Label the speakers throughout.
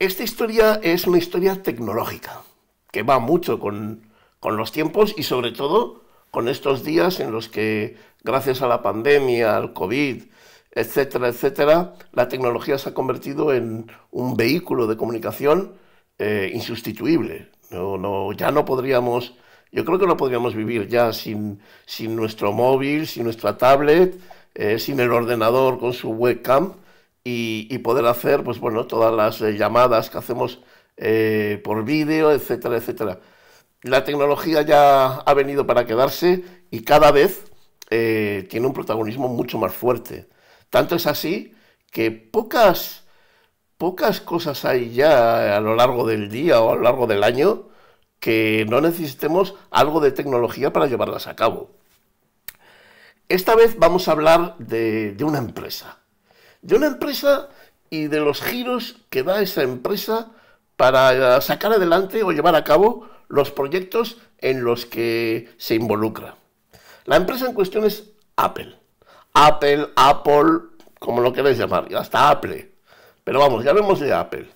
Speaker 1: Esta historia es una historia tecnológica, que va mucho con, con los tiempos y sobre todo con estos días en los que, gracias a la pandemia, al COVID, etcétera, etcétera, la tecnología se ha convertido en un vehículo de comunicación eh, insustituible. ya no podríamos, yo creo que no podríamos vivir ya sin, nuestro móvil, sin nuestra tablet, eh, sin el ordenador con su webcam y, poder hacer, pues bueno, todas las eh, llamadas que hacemos eh, por vídeo, etcétera, etcétera. La tecnología ya ha venido para quedarse y cada vez eh, tiene un protagonismo mucho más fuerte. Tanto es así que pocas, pocas cosas hay ya a lo largo del día o a lo largo del año que no necesitemos algo de tecnología para llevarlas a cabo. Esta vez vamos a hablar de una empresa de una empresa y de los giros que da esa empresa para eh, sacar adelante o llevar a cabo los proyectos en los que se involucra. La empresa en cuestión es Apple. Apple, Apple, como lo queráis llamar, hasta Apple. Pero vamos, ya vemos de Apple.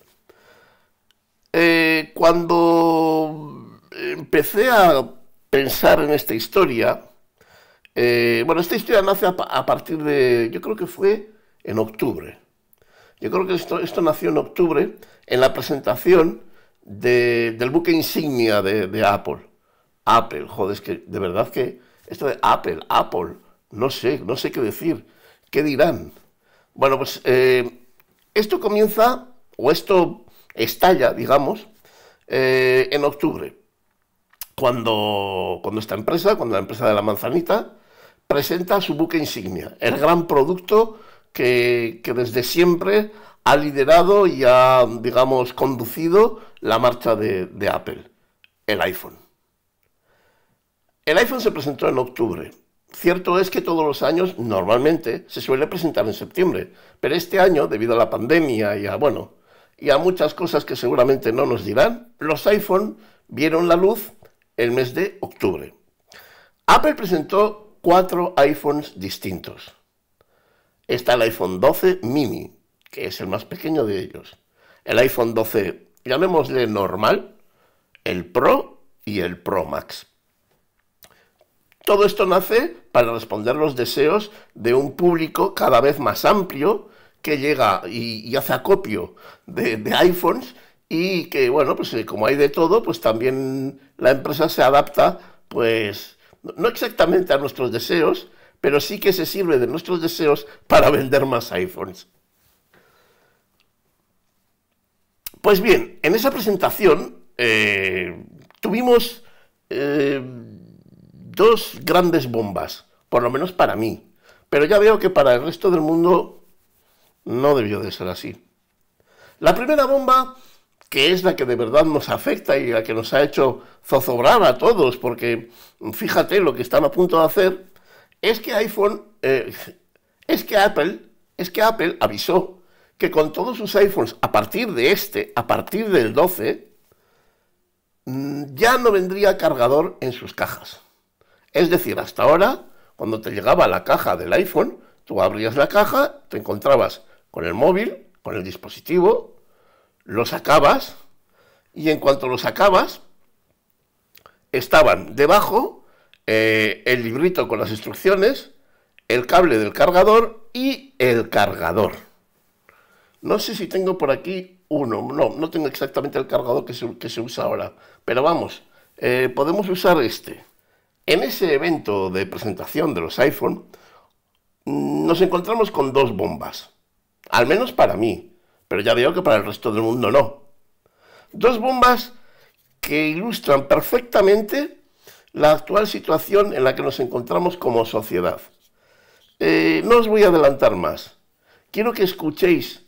Speaker 1: Eh, cuando empecé a pensar en esta historia, eh, bueno, esta historia nace a partir de, yo creo que fue en octubre. Yo creo que esto, nació en octubre en la presentación del buque insignia de, Apple. Apple, joder, es que de verdad que esto de Apple, Apple, no sé, no sé qué decir. ¿Qué dirán? Bueno, pues eh, esto comienza, o esto estalla, digamos, eh, en octubre, cuando, cuando esta empresa, cuando la empresa de la manzanita, presenta su buque insignia, el gran producto que, desde siempre ha liderado y ha, digamos, conducido la marcha de, de Apple, el iPhone. El iPhone se presentó en octubre. Cierto es que todos los años normalmente se suele presentar en septiembre, pero este año, debido a la pandemia y a, bueno, y a muchas cosas que seguramente no nos dirán, los iPhone vieron la luz el mes de octubre. Apple presentó cuatro iPhones distintos está el iPhone 12 mini, que es el más pequeño de ellos. El iPhone 12, llamémosle normal, el Pro y el Pro Max. Todo esto nace para responder los deseos de un público cada vez más amplio que llega y, hace acopio de iPhones y que, bueno, pues eh, como hay de todo, pues también la empresa se adapta, pues, no exactamente a nuestros deseos, pero sí que se sirve de nuestros deseos para vender más iPhones. Pues bien, en esa presentación eh, tuvimos eh, dos grandes bombas, por lo menos para mí, pero ya veo que para el resto del mundo no debió de ser así. La primera bomba, que es la que de verdad nos afecta y la que nos ha hecho zozobrar a todos, porque fíjate lo que están a punto de hacer, es que iPhone, eh, es que Apple, es que Apple avisó que con todos sus iPhones a partir de este, a partir del 12, mm, ya no vendría cargador en sus cajas. Es decir, hasta ahora, cuando te llegaba la caja del iPhone, tú abrías la caja, te encontrabas con el móvil, con el dispositivo, lo sacabas y en cuanto lo sacabas, estaban debajo eh, el librito con las instrucciones, el cable del cargador y el cargador. No sé si tengo por aquí uno, no, no tengo exactamente el cargador que se, que se usa ahora, pero vamos, eh, podemos usar este. En ese evento de presentación de los iPhone, mm, nos encontramos con dos bombas, al menos para mí, pero ya veo que para el resto del mundo no. Dos bombas que ilustran perfectamente la actual situación en la que nos encontramos como sociedad. Eh, no os voy a adelantar más. Quiero que escuchéis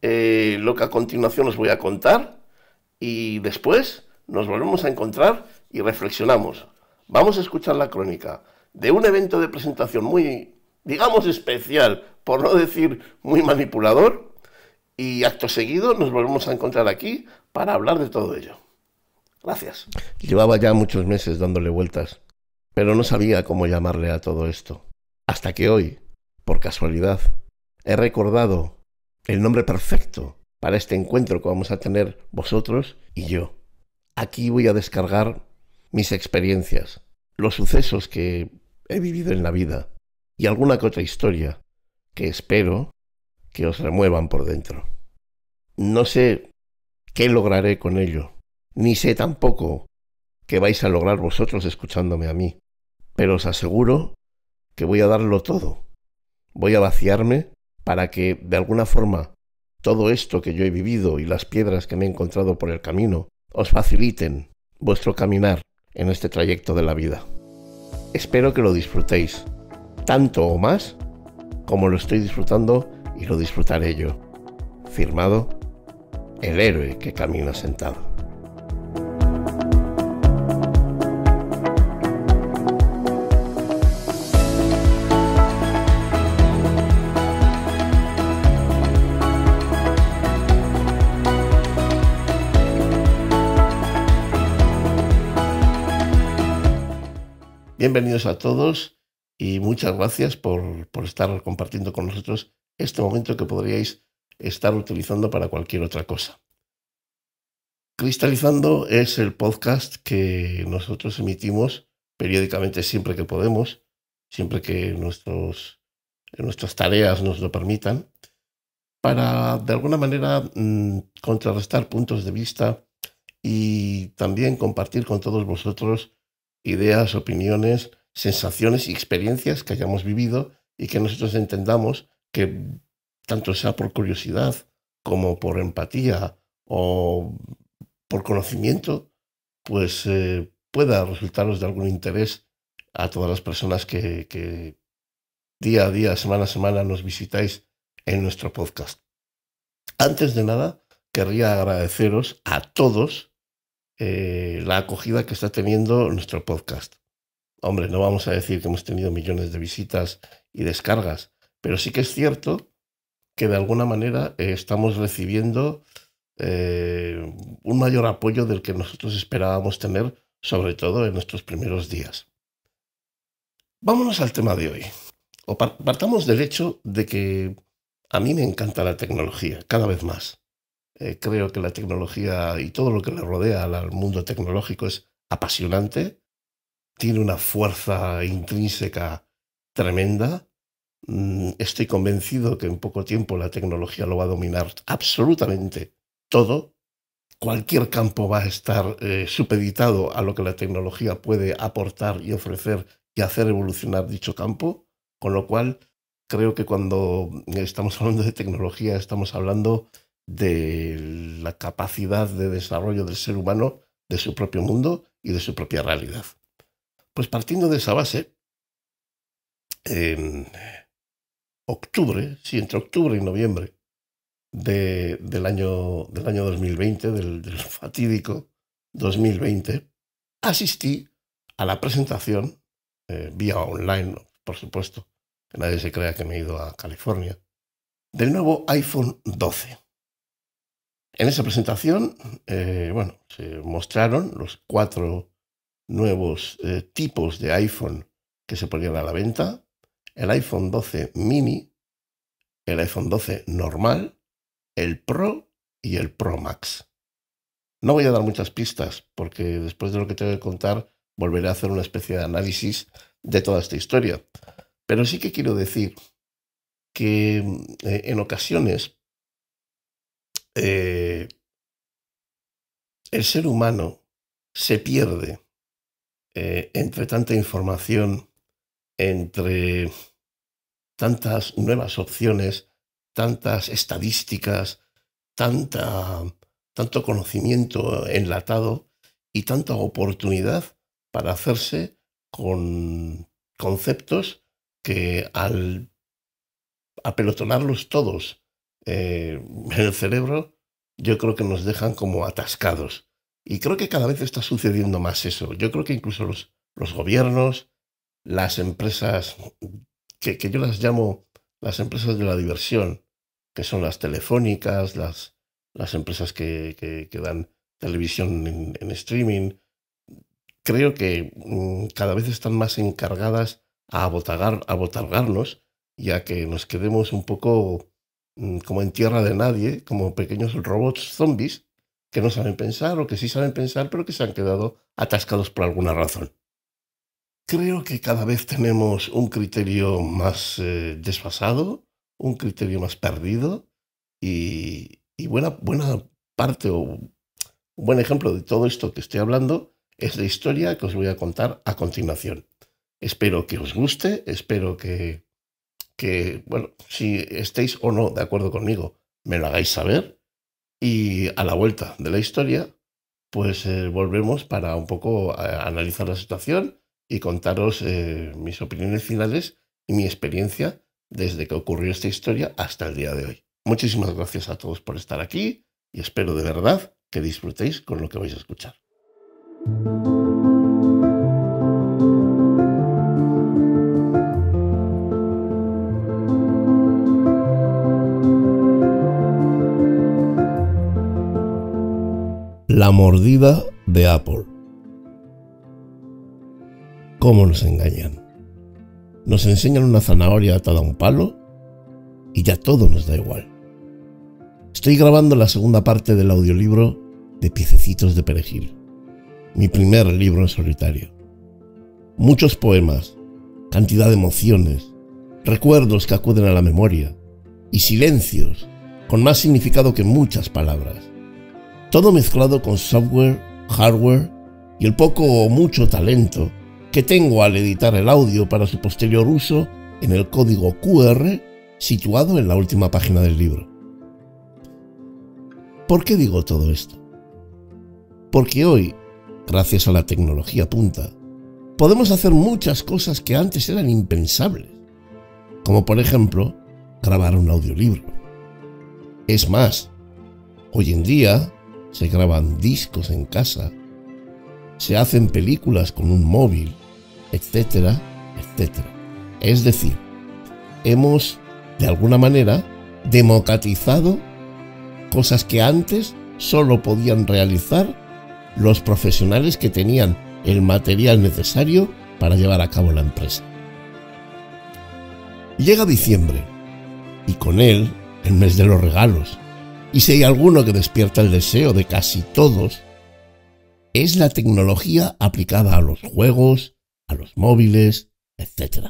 Speaker 1: eh, lo que a continuación os voy a contar y después nos volvemos a encontrar y reflexionamos. Vamos a escuchar la crónica de un evento de presentación muy, digamos, especial, por no decir muy manipulador, y acto seguido nos volvemos a encontrar aquí para hablar de todo ello. Gracias. Llevaba ya muchos meses dándole vueltas, pero no sabía cómo llamarle a todo esto. Hasta que hoy, por casualidad, he recordado el nombre perfecto para este encuentro que vamos a tener vosotros y yo. Aquí voy a descargar mis experiencias, los sucesos que he vivido en la vida y alguna que otra historia que espero que os remuevan por dentro. No sé qué lograré con ello ni sé tampoco qué vais a lograr vosotros escuchándome a mí, pero os aseguro que voy a darlo todo. Voy a vaciarme para que, de alguna forma, todo esto que yo he vivido y las piedras que me he encontrado por el camino os faciliten vuestro caminar en este trayecto de la vida. Espero que lo disfrutéis, tanto o más como lo estoy disfrutando y lo disfrutaré yo. Firmado, el héroe que camina sentado. Bienvenidos a todos y muchas gracias por, estar compartiendo con nosotros este momento que podríais estar utilizando para cualquier otra cosa. Cristalizando es el podcast que nosotros emitimos periódicamente siempre que podemos, siempre que nuestros, nuestras tareas nos lo permitan, para de alguna manera mm, contrarrestar puntos de vista y también compartir con todos vosotros ideas, opiniones, sensaciones y experiencias que hayamos vivido y que nosotros entendamos que tanto sea por curiosidad como por empatía o por conocimiento, pues eh, pueda resultaros de algún interés a todas las personas que día a día, semana a semana nos visitáis en nuestro podcast. Antes de nada, querría agradeceros a todos eh, la acogida que está teniendo nuestro podcast. Hombre, no vamos a decir que hemos tenido millones de visitas y descargas, pero sí que es cierto que de alguna manera eh, estamos recibiendo eh, un mayor apoyo del que nosotros esperábamos tener, sobre todo en nuestros primeros días. Vámonos al tema de hoy. O partamos del hecho de que a mí me encanta la tecnología, cada vez más. Eh, creo que la tecnología y todo lo que le rodea al mundo tecnológico es apasionante, tiene una fuerza intrínseca tremenda. Mm, estoy convencido que en poco tiempo la tecnología lo va a dominar absolutamente todo. Cualquier campo va a estar eh, supeditado a lo que la tecnología puede aportar y ofrecer y hacer evolucionar dicho campo. Con lo cual, creo que cuando estamos hablando de tecnología, estamos hablando de la capacidad de desarrollo del ser humano de su propio mundo y de su propia realidad. Pues partiendo de esa base, en octubre, sí, entre octubre y noviembre del, año, del año 2020, del, fatídico 2020, asistí a la presentación, eh, vía online, por supuesto, que nadie se crea que me he ido a California, del nuevo iPhone 12. En esa presentación, eh, bueno, se mostraron los cuatro nuevos eh, tipos de iPhone que se ponían a la venta, el iPhone 12 mini, el iPhone 12 normal, el Pro y el Pro Max. No voy a dar muchas pistas porque después de lo que tengo que contar volveré a hacer una especie de análisis de toda esta historia. Pero sí que quiero decir que eh, en ocasiones el ser humano se pierde eh, entre tanta información, entre tantas nuevas opciones, tantas estadísticas, tanta, tanto conocimiento enlatado y tanta oportunidad para hacerse con conceptos que al apelotonarlos todos eh, en el cerebro yo creo que nos dejan como atascados. Y creo que cada vez está sucediendo más eso. Yo creo que incluso los, los gobiernos, las empresas, que, yo las llamo las empresas de la diversión, que son las telefónicas, las, las empresas que, que, dan televisión en, streaming, creo que mm, cada vez están más encargadas a, abotagar, a abotargarnos y a que nos quedemos un poco Mm, como en tierra de nadie, como pequeños robots zombies que no saben pensar o que sí saben pensar, pero que se han quedado atascados por alguna razón. Creo que cada vez tenemos un criterio más eh, desfasado, un criterio más perdido y, buena, buena parte o un buen ejemplo de todo esto que estoy hablando es la historia que os voy a contar a continuación. Espero que os guste, espero que que, bueno, si estéis o no de acuerdo conmigo, me lo hagáis saber. Y a la vuelta de la historia, pues eh, volvemos para un poco eh, analizar la situación y contaros eh, mis opiniones finales y mi experiencia desde que ocurrió esta historia hasta el día de hoy. Muchísimas gracias a todos por estar aquí y espero de verdad que disfrutéis con lo que vais a escuchar. La mordida de Apple. ¿Cómo nos engañan? Nos enseñan una zanahoria atada a un palo y ya todo nos da igual. Estoy grabando la segunda parte del audiolibro de Piececitos de Perejil, mi primer libro en solitario. Muchos poemas, cantidad de emociones, recuerdos que acuden a la memoria y silencios con más significado que muchas palabras todo mezclado con software, hardware y el poco o mucho talento que tengo al editar el audio para su posterior uso en el código QR situado en la última página del libro. ¿Por qué digo todo esto? Porque hoy, gracias a la tecnología punta, podemos hacer muchas cosas que antes eran impensables, como por ejemplo grabar un audiolibro. Es más, hoy en día se graban discos en casa, se hacen películas con un móvil, etcétera, etcétera. Es decir, hemos, de alguna manera, democratizado cosas que antes solo podían realizar los profesionales que tenían el material necesario para llevar a cabo la empresa. Llega diciembre y con él el mes de los regalos y si hay alguno que despierta el deseo de casi todos, es la tecnología aplicada a los juegos, a los móviles, etc.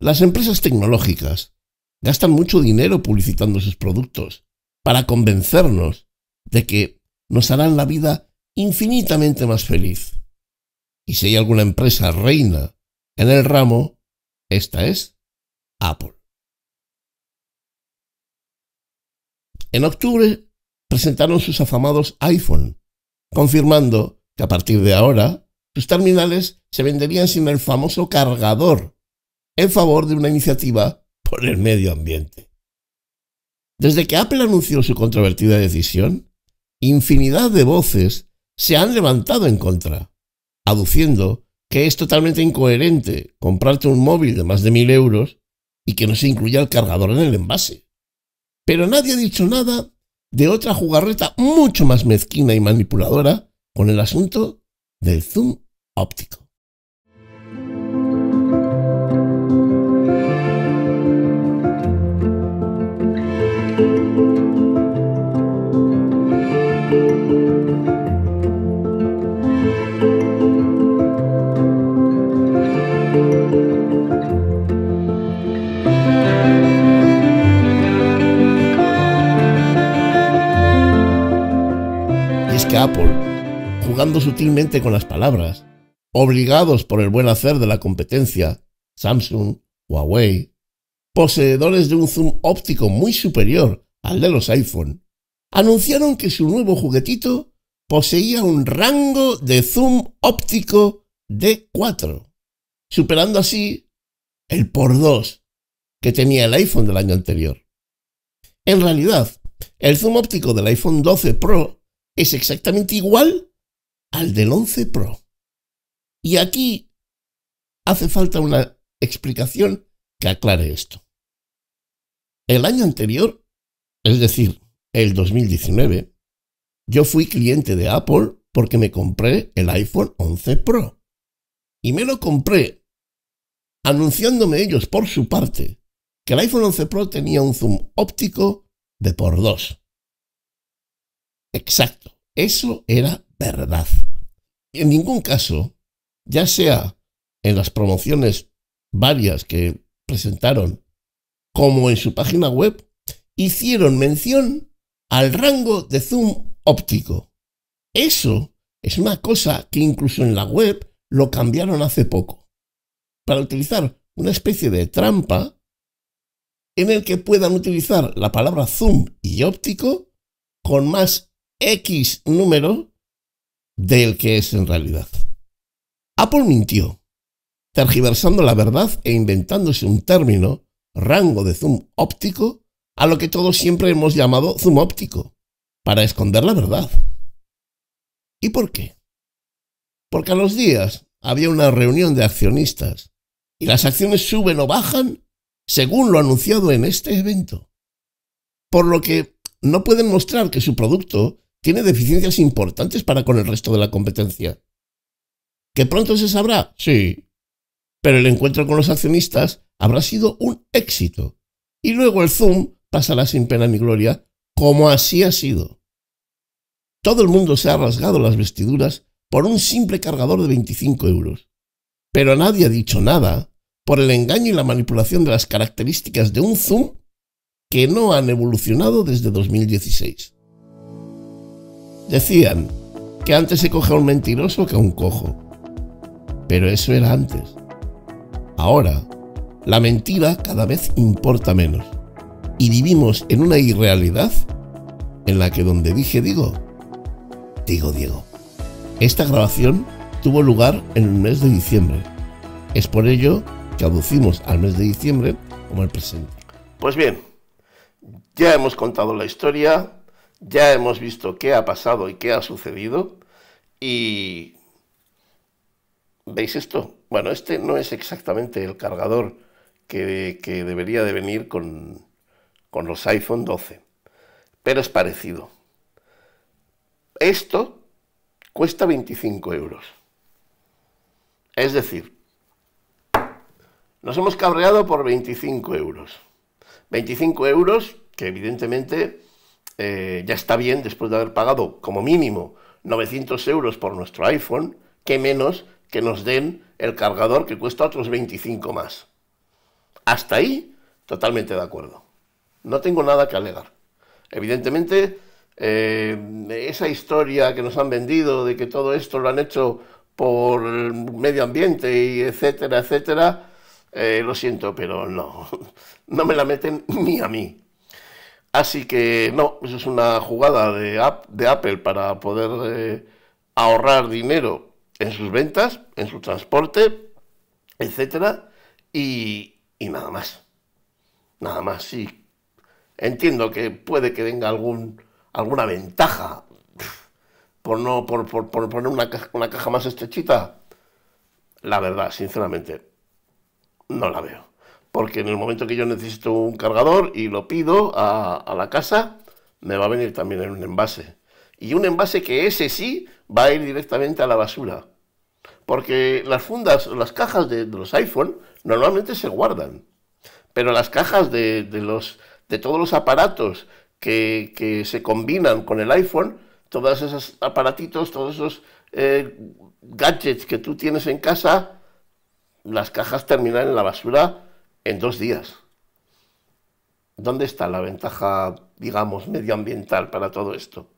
Speaker 1: Las empresas tecnológicas gastan mucho dinero publicitando sus productos para convencernos de que nos harán la vida infinitamente más feliz. Y si hay alguna empresa reina en el ramo, esta es Apple. En octubre presentaron sus afamados iPhone, confirmando que a partir de ahora sus terminales se venderían sin el famoso cargador, en favor de una iniciativa por el medio ambiente. Desde que Apple anunció su controvertida decisión, infinidad de voces se han levantado en contra, aduciendo que es totalmente incoherente comprarte un móvil de más de mil euros y que no se incluya el cargador en el envase. Pero nadie ha dicho nada de otra jugarreta mucho más mezquina y manipuladora con el asunto del zoom óptico. jugando sutilmente con las palabras, obligados por el buen hacer de la competencia, Samsung, Huawei, poseedores de un zoom óptico muy superior al de los iPhone, anunciaron que su nuevo juguetito poseía un rango de zoom óptico de 4, superando así el por 2 que tenía el iPhone del año anterior. En realidad, el zoom óptico del iPhone 12 Pro es exactamente igual al del 11 Pro. Y aquí hace falta una explicación que aclare esto. El año anterior, es decir, el 2019, yo fui cliente de Apple porque me compré el iPhone 11 Pro. Y me lo compré anunciándome ellos por su parte que el iPhone 11 Pro tenía un zoom óptico de por 2. Exacto, eso era verdad en ningún caso, ya sea en las promociones varias que presentaron, como en su página web, hicieron mención al rango de zoom óptico. Eso es una cosa que incluso en la web lo cambiaron hace poco, para utilizar una especie de trampa en el que puedan utilizar la palabra zoom y óptico con más X número del que es en realidad. Apple mintió, tergiversando la verdad e inventándose un término, rango de zoom óptico, a lo que todos siempre hemos llamado zoom óptico, para esconder la verdad. ¿Y por qué? Porque a los días había una reunión de accionistas y las acciones suben o bajan según lo anunciado en este evento. Por lo que no pueden mostrar que su producto tiene deficiencias importantes para con el resto de la competencia. ¿Que pronto se sabrá? Sí. Pero el encuentro con los accionistas habrá sido un éxito. Y luego el Zoom pasará sin pena ni gloria, como así ha sido. Todo el mundo se ha rasgado las vestiduras por un simple cargador de 25 euros. Pero nadie ha dicho nada por el engaño y la manipulación de las características de un Zoom que no han evolucionado desde 2016. Decían que antes se coge a un mentiroso que a un cojo. Pero eso era antes. Ahora, la mentira cada vez importa menos. Y vivimos en una irrealidad en la que donde dije digo, digo Diego. Esta grabación tuvo lugar en el mes de diciembre. Es por ello que aducimos al mes de diciembre como el presente. Pues bien, ya hemos contado la historia ya hemos visto qué ha pasado y qué ha sucedido. Y... ¿Veis esto? Bueno, este no es exactamente el cargador que, debería de venir con, con los iPhone 12, pero es parecido. Esto cuesta 25 euros. Es decir, nos hemos cabreado por 25 euros. 25 euros que evidentemente eh, ya está bien después de haber pagado como mínimo 900 euros por nuestro iPhone, que menos que nos den el cargador que cuesta otros 25 más. Hasta ahí, totalmente de acuerdo. No tengo nada que alegar. Evidentemente, eh, esa historia que nos han vendido de que todo esto lo han hecho por medio ambiente y etcétera, etcétera, eh, lo siento, pero no, no me la meten ni a mí. Así que no, eso es una jugada de, Apple para poder eh, ahorrar dinero en sus ventas, en su transporte, etcétera, y, nada más. Nada más, sí. Entiendo que puede que venga algún, alguna ventaja por no por, poner una caja más estrechita. La verdad, sinceramente, no la veo porque en el momento que yo necesito un cargador y lo pido a, la casa, me va a venir también en un envase. Y un envase que ese sí va a ir directamente a la basura. Porque las fundas, las cajas de, los iPhone normalmente se guardan. Pero las cajas de, los, de todos los aparatos que, se combinan con el iPhone, todos esos aparatitos, todos esos eh, gadgets que tú tienes en casa, las cajas terminan en la basura en dos días. ¿Dónde está la ventaja, digamos, medioambiental para todo esto?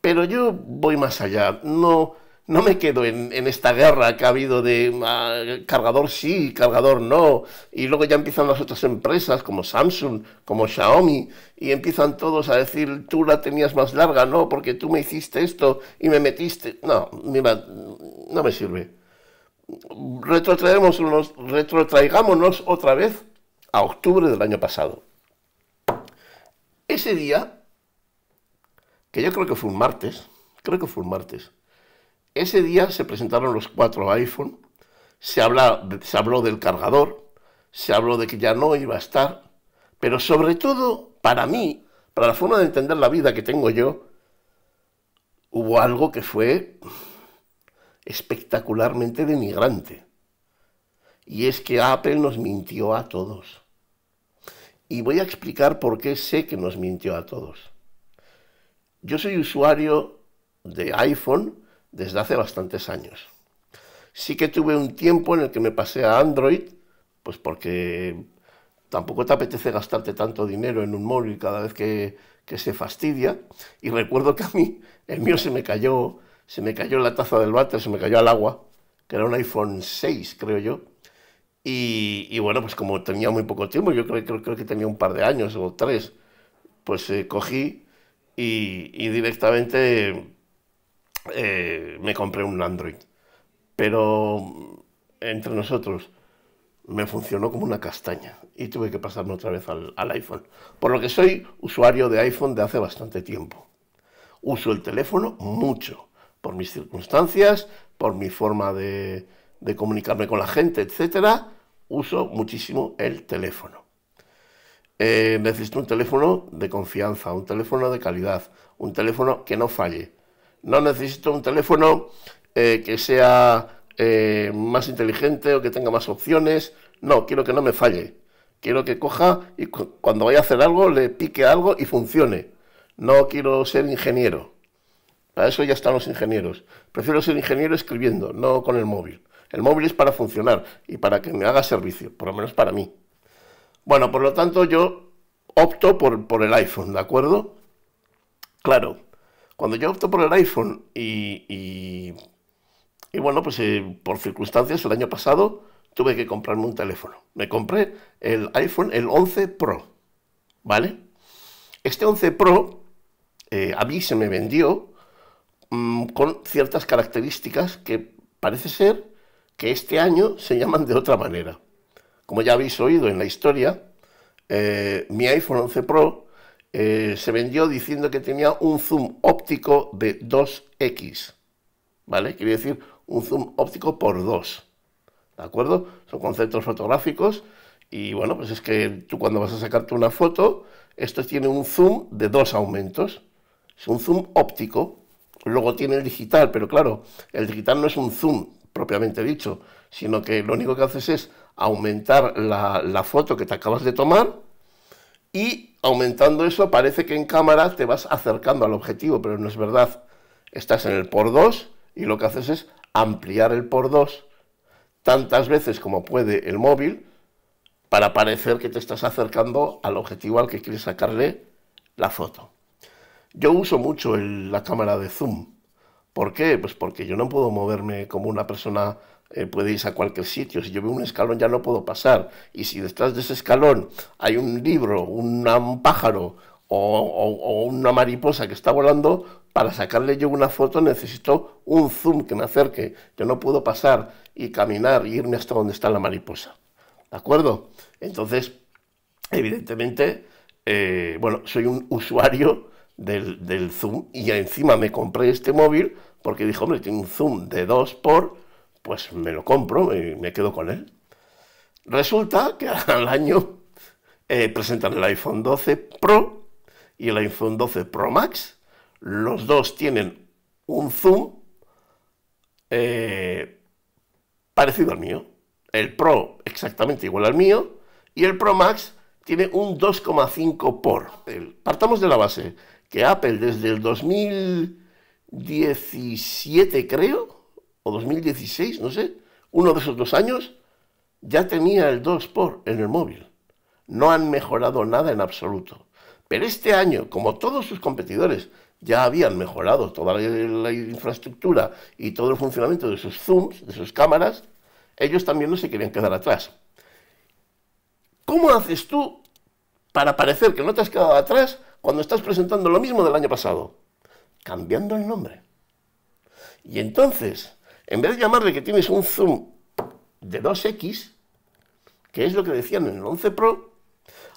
Speaker 1: Pero yo voy más allá. No, no me quedo en, esta guerra que ha habido de ah, cargador sí, cargador no. Y luego ya empiezan las otras empresas como Samsung, como Xiaomi, y empiezan todos a decir, tú la tenías más larga, no, porque tú me hiciste esto y me metiste. No, no me sirve retrotraigámonos otra vez a octubre del año pasado. Ese día, que yo creo que fue un martes, creo que fue un martes, ese día se presentaron los cuatro iPhone, se, habla, se habló del cargador, se habló de que ya no iba a estar, pero sobre todo para mí, para la forma de entender la vida que tengo yo, hubo algo que fue espectacularmente denigrante. Y es que Apple nos mintió a todos. Y voy a explicar por qué sé que nos mintió a todos. Yo soy usuario de iPhone desde hace bastantes años. Sí que tuve un tiempo en el que me pasé a Android, pues porque tampoco te apetece gastarte tanto dinero en un móvil cada vez que, que se fastidia. Y recuerdo que a mí el mío se me cayó se me cayó la taza del váter, se me cayó al agua, que era un iPhone 6, creo yo. Y, bueno, pues como tenía muy poco tiempo, yo creo, que tenía un par de años o tres, pues eh, cogí y, directamente eh, me compré un Android. Pero entre nosotros me funcionó como una castaña y tuve que pasarme otra vez al, al, iPhone. Por lo que soy usuario de iPhone de hace bastante tiempo. Uso el teléfono mucho, por mis circunstancias, por mi forma de, comunicarme con la gente, etcétera, uso muchísimo el teléfono. Eh, necesito un teléfono de confianza, un teléfono de calidad, un teléfono que no falle. No necesito un teléfono eh, que sea eh, más inteligente o que tenga más opciones. No, quiero que no me falle. Quiero que coja y cuando vaya a hacer algo le pique algo y funcione. No quiero ser ingeniero. Para eso ya están los ingenieros. Prefiero ser ingeniero escribiendo, no con el móvil. El móvil es para funcionar y para que me haga servicio, por lo menos para mí. Bueno, por lo tanto yo opto por, el iPhone, ¿de acuerdo? Claro, cuando yo opto por el iPhone y, y, bueno, pues eh, por circunstancias el año pasado tuve que comprarme un teléfono. Me compré el iPhone, el 11 Pro, ¿vale? Este 11 Pro eh, a mí se me vendió Mm, con ciertas características que parece ser que este año se llaman de otra manera. Como ya habéis oído en la historia, eh, mi iPhone 11 Pro eh, se vendió diciendo que tenía un zoom óptico de 2x, ¿vale? Quiere decir un zoom óptico por 2, ¿de acuerdo? Son conceptos fotográficos y bueno, pues es que tú cuando vas a sacarte una foto, esto tiene un zoom de dos aumentos, es un zoom óptico, Luego tiene el digital, pero claro, el digital no es un zoom propiamente dicho, sino que lo único que haces es aumentar la, foto que te acabas de tomar y aumentando eso parece que en cámara te vas acercando al objetivo, pero no es verdad. Estás en el por 2 y lo que haces es ampliar el por 2 tantas veces como puede el móvil para parecer que te estás acercando al objetivo al que quieres sacarle la foto. Yo uso mucho la cámara de zoom. ¿Por qué? Pues porque yo no puedo moverme como una persona eh, puede irse a cualquier sitio. Si yo veo un escalón ya no puedo pasar. Y si detrás de ese escalón hay un libro, un pájaro o, una mariposa que está volando, para sacarle yo una foto necesito un zoom que me acerque. Yo no puedo pasar y caminar y e irme hasta donde está la mariposa. ¿De acuerdo? Entonces, evidentemente, eh, bueno, soy un usuario del, zoom y encima me compré este móvil porque dijo, hombre, tiene un zoom de 2 por, pues me lo compro y me quedo con él. Resulta que al año eh, presentan el iPhone 12 Pro y el iPhone 12 Pro Max. Los dos tienen un zoom eh, parecido al mío. El Pro exactamente igual al mío y el Pro Max tiene un 2,5 por. Partamos de la base que Apple desde el 2017 creo, o 2016, no sé, uno de esos dos años, ya tenía el 2 por en el móvil. No han mejorado nada en absoluto. Pero este año, como todos sus competidores ya habían mejorado toda la, infraestructura y todo el funcionamiento de sus zooms, de sus cámaras, ellos también no se querían quedar atrás. ¿Cómo haces tú para parecer que no te has quedado atrás cuando estás presentando lo mismo del año pasado, cambiando el nombre. Y entonces, en vez de llamarle que tienes un zoom de 2X, que es lo que decían en el 11 Pro,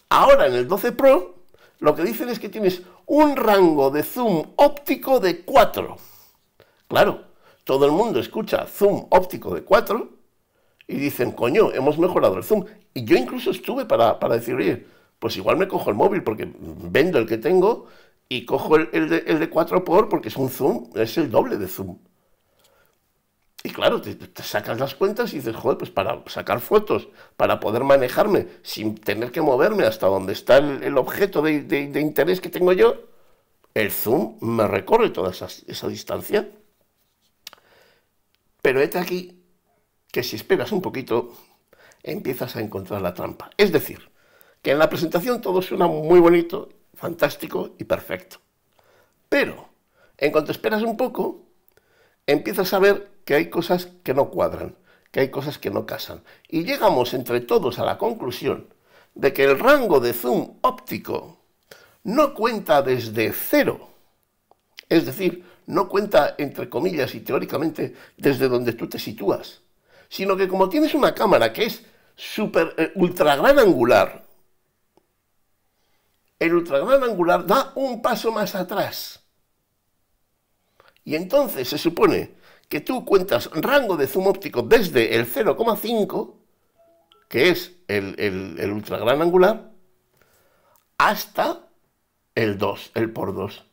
Speaker 1: ahora en el 12 Pro lo que dicen es que tienes un rango de zoom óptico de 4. Claro, todo el mundo escucha zoom óptico de 4 y dicen, coño, hemos mejorado el zoom. Y yo incluso estuve para, para decir, oye, pues igual me cojo el móvil porque vendo el que tengo y cojo el, el, de, 4x porque es un zoom, es el doble de zoom. Y claro, te, sacas las cuentas y dices, joder, pues para sacar fotos, para poder manejarme sin tener que moverme hasta donde está el, objeto de, interés que tengo yo, el zoom me recorre toda esa, distancia. Pero vete aquí que si esperas un poquito, empiezas a encontrar la trampa. Es decir, que en la presentación todo suena muy bonito, fantástico y perfecto. Pero, en cuanto esperas un poco, empiezas a ver que hay cosas que no cuadran, que hay cosas que no casan. Y llegamos entre todos a la conclusión de que el rango de zoom óptico no cuenta desde cero. Es decir, no cuenta entre comillas y teóricamente desde donde tú te sitúas, sino que como tienes una cámara que es super eh, ultra gran angular, el ultragran angular da un paso más atrás. Y entonces se supone que tú cuentas rango de zoom óptico desde el 0,5, que es el, el, el angular, hasta el 2, el por 2.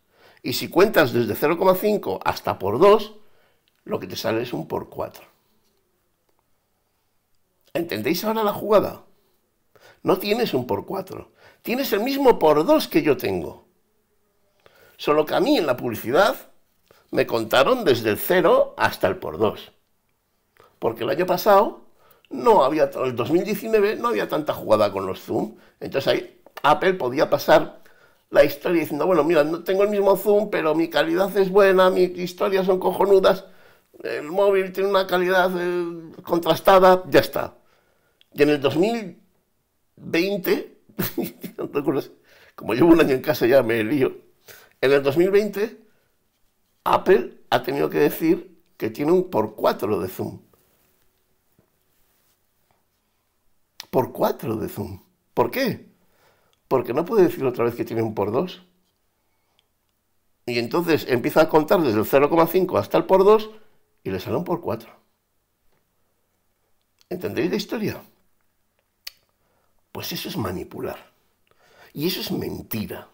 Speaker 1: Y si cuentas desde 0,5 hasta por 2, lo que te sale es un por 4. ¿Entendéis ahora la jugada? No tienes un por 4 tienes el mismo por dos que yo tengo. Solo que a mí en la publicidad me contaron desde el 0 hasta el por 2 Porque el año pasado, no había, el 2019, no había tanta jugada con los Zoom. Entonces ahí Apple podía pasar la historia diciendo, bueno, mira, no tengo el mismo Zoom, pero mi calidad es buena, mis historias son cojonudas, el móvil tiene una calidad eh, contrastada, ya está. Y en el 2020 Como llevo un año en casa ya me lío. En el 2020, Apple ha tenido que decir que tiene un por 4 de zoom. Por 4 de zoom. ¿Por qué? Porque no puede decir otra vez que tiene un por 2. Y entonces empieza a contar desde el 0,5 hasta el por 2 y le sale un por 4. ¿Entendéis la historia? Pues eso es manipular. Y eso es mentira.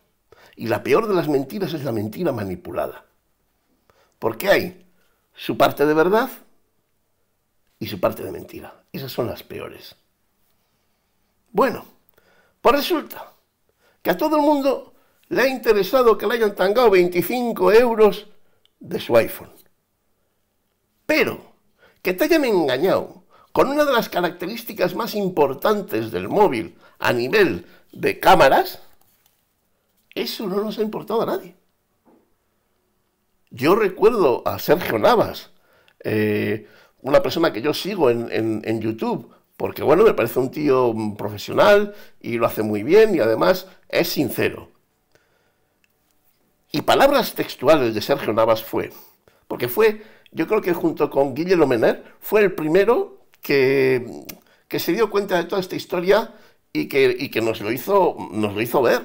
Speaker 1: Y la peor de las mentiras es la mentira manipulada. Porque hay su parte de verdad y su parte de mentira. Esas son las peores. Bueno, pues resulta que a todo el mundo le ha interesado que le hayan tangado 25 euros de su iPhone. Pero que te hayan engañado con una de las características más importantes del móvil a nivel de cámaras, eso no nos ha importado a nadie. Yo recuerdo a Sergio Navas, eh, una persona que yo sigo en, YouTube, porque bueno, me parece un tío profesional y lo hace muy bien y además es sincero. Y palabras textuales de Sergio Navas fue, porque fue, yo creo que junto con Guillermo Mener, fue el primero que, se dio cuenta de toda esta historia y que, nos, lo hizo, nos lo hizo ver,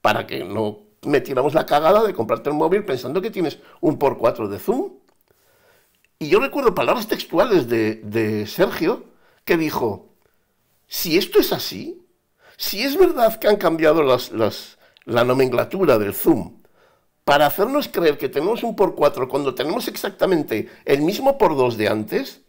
Speaker 1: para que no metiéramos la cagada de comprarte un móvil pensando que tienes un por 4 de zoom. Y yo recuerdo palabras textuales de, de Sergio que dijo, si esto es así, si es verdad que han cambiado las, la nomenclatura del zoom para hacernos creer que tenemos un por 4 cuando tenemos exactamente el mismo por 2 de antes,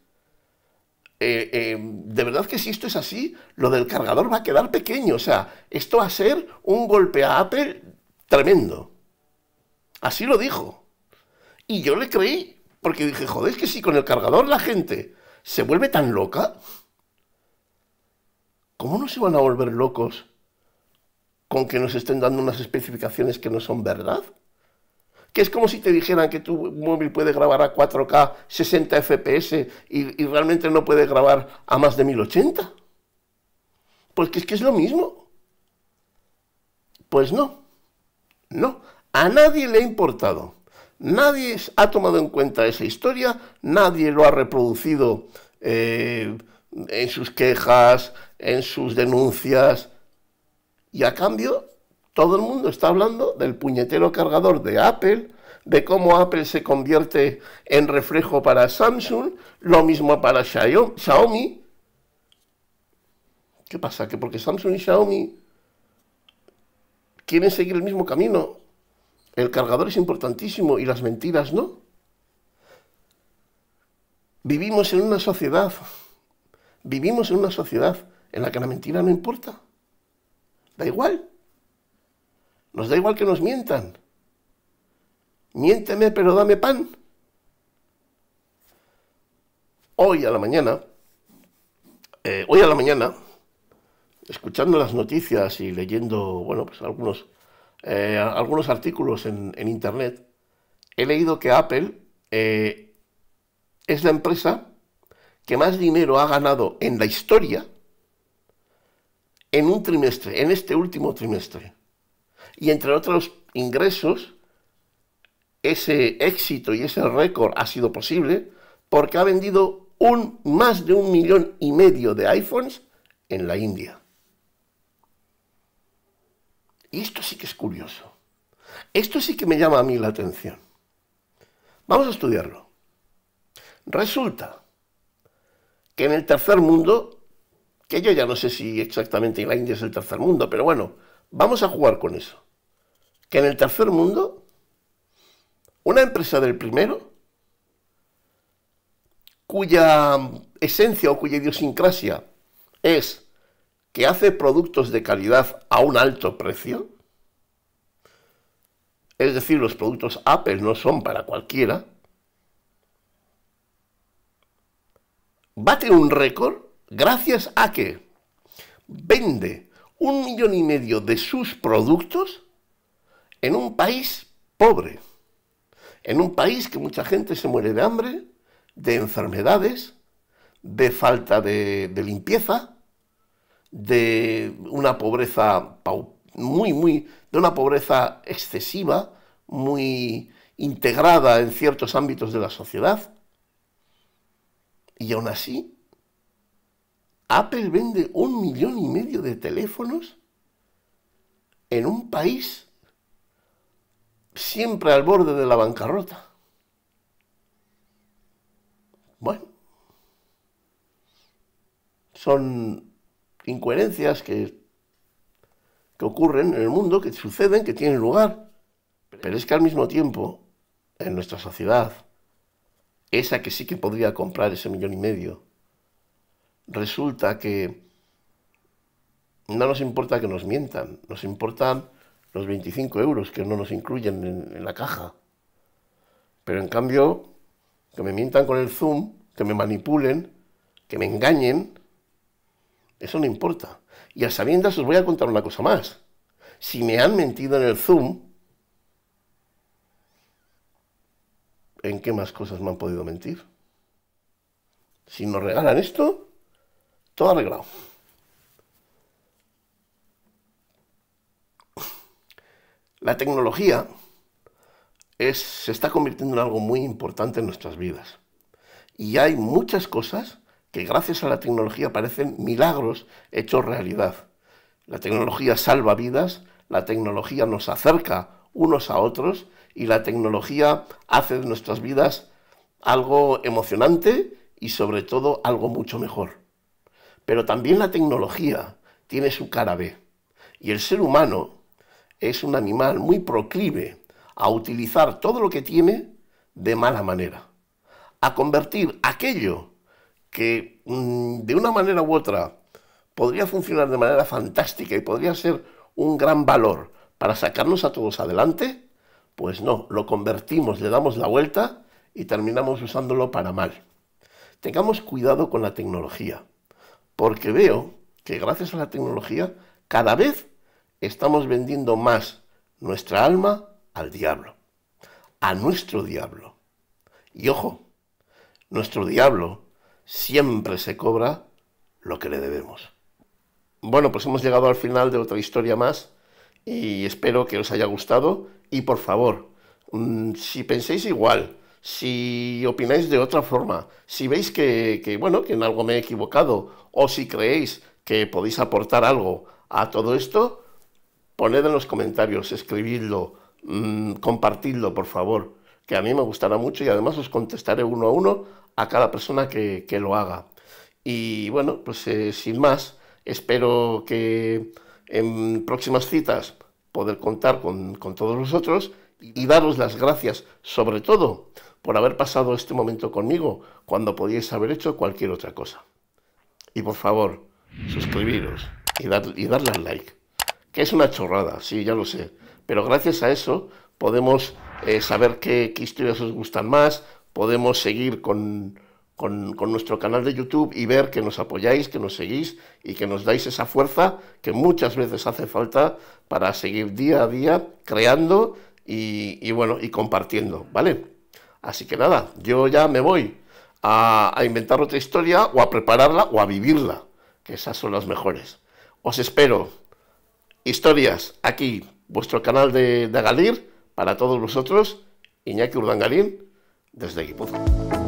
Speaker 1: eh, eh, de verdad que si esto es así, lo del cargador va a quedar pequeño. O sea, esto va a ser un golpe a Apple tremendo. Así lo dijo. Y yo le creí, porque dije, joder, es que si con el cargador la gente se vuelve tan loca, ¿cómo no se van a volver locos con que nos estén dando unas especificaciones que no son verdad? que es como si te dijeran que tu móvil puede grabar a 4K 60 FPS y, realmente no puede grabar a más de 1080. Porque pues es que es lo mismo. Pues no, no, a nadie le ha importado. Nadie ha tomado en cuenta esa historia, nadie lo ha reproducido eh, en sus quejas, en sus denuncias. Y a cambio, todo el mundo está hablando del puñetero cargador de Apple, de cómo Apple se convierte en reflejo para Samsung, lo mismo para Xiaomi. ¿Qué pasa? Que porque Samsung y Xiaomi quieren seguir el mismo camino, el cargador es importantísimo y las mentiras no. Vivimos en una sociedad, vivimos en una sociedad en la que la mentira no importa. Da igual. Nos da igual que nos mientan. Miénteme, pero dame pan. Hoy a la mañana, eh, hoy a la mañana, escuchando las noticias y leyendo, bueno, pues algunos, eh, algunos artículos en, internet, he leído que Apple eh, es la empresa que más dinero ha ganado en la historia en un trimestre, en este último trimestre. Y entre otros ingresos, ese éxito y ese récord ha sido posible porque ha vendido un, más de un millón y medio de iPhones en la India. Y esto sí que es curioso. Esto sí que me llama a mí la atención. Vamos a estudiarlo. Resulta que en el tercer mundo, que yo ya no sé si exactamente la India es el tercer mundo, pero bueno, vamos a jugar con eso que en el tercer mundo, una empresa del primero, cuya esencia o cuya idiosincrasia es que hace productos de calidad a un alto precio, es decir, los productos Apple no son para cualquiera, bate un récord gracias a que vende un millón y medio de sus productos en un país pobre, en un país que mucha gente se muere de hambre, de enfermedades, de falta de, limpieza, de una pobreza muy, muy, de una pobreza excesiva, muy integrada en ciertos ámbitos de la sociedad. Y aún así, Apple vende un millón y medio de teléfonos en un país siempre al borde de la bancarrota. Bueno, son incoherencias que, que ocurren en el mundo, que suceden, que tienen lugar. Pero es que al mismo tiempo, en nuestra sociedad, esa que sí que podría comprar ese millón y medio, resulta que no nos importa que nos mientan, nos importan los 25 euros que no nos incluyen en, la caja. Pero en cambio, que me mientan con el Zoom, que me manipulen, que me engañen, eso no importa. Y a sabiendas os voy a contar una cosa más. Si me han mentido en el Zoom, ¿en qué más cosas me han podido mentir? Si nos regalan esto, todo arreglado. La tecnología se está convirtiendo en algo muy importante en nuestras vidas. Y hay muchas cosas que gracias a la tecnología parecen milagros hechos realidad. La tecnología salva vidas, la tecnología nos acerca unos a otros y la tecnología hace de nuestras vidas algo emocionante y sobre todo algo mucho mejor. Pero también la tecnología tiene su cara B. Y el ser humano es un animal muy proclive a utilizar todo lo que tiene de mala manera, a convertir aquello que mm, de una manera u otra podría funcionar de manera fantástica y podría ser un gran valor para sacarnos a todos adelante, pues no, lo convertimos, le damos la vuelta y terminamos usándolo para mal. Tengamos cuidado con la tecnología, porque veo que gracias a la tecnología cada vez estamos vendiendo más nuestra alma al diablo, a nuestro diablo. Y ojo, nuestro diablo siempre se cobra lo que le debemos. Bueno, pues hemos llegado al final de otra historia más y espero que os haya gustado y por favor, mm, si pensáis igual, si opináis de otra forma, si veis que, que, bueno, que en algo me he equivocado o si creéis que podéis aportar algo a todo esto, Poned en los comentarios, escribidlo, mm, compartidlo, por favor, que a mí me gustará mucho y además os contestaré uno a uno a cada persona que, lo haga. Y bueno, pues eh, sin más, espero que en próximas citas poder contar con, todos vosotros y daros las gracias, sobre todo, por haber pasado este momento conmigo cuando podíais haber hecho cualquier otra cosa. Y por favor, suscribiros y, dar, y darle al like que es una chorrada, sí, ya lo sé. Pero gracias a eso podemos eh, saber qué, historias os gustan más, podemos seguir con, nuestro canal de YouTube y ver que nos apoyáis, que nos seguís y que nos dais esa fuerza que muchas veces hace falta para seguir día a día creando y, bueno, y compartiendo, ¿vale? Así que nada, yo ya me voy a inventar otra historia o a prepararla o a vivirla, que esas son las mejores. Os espero historias aquí, vuestro canal de, de para todos vosotros, Iñaki Urdangarín, desde Guipúzcoa.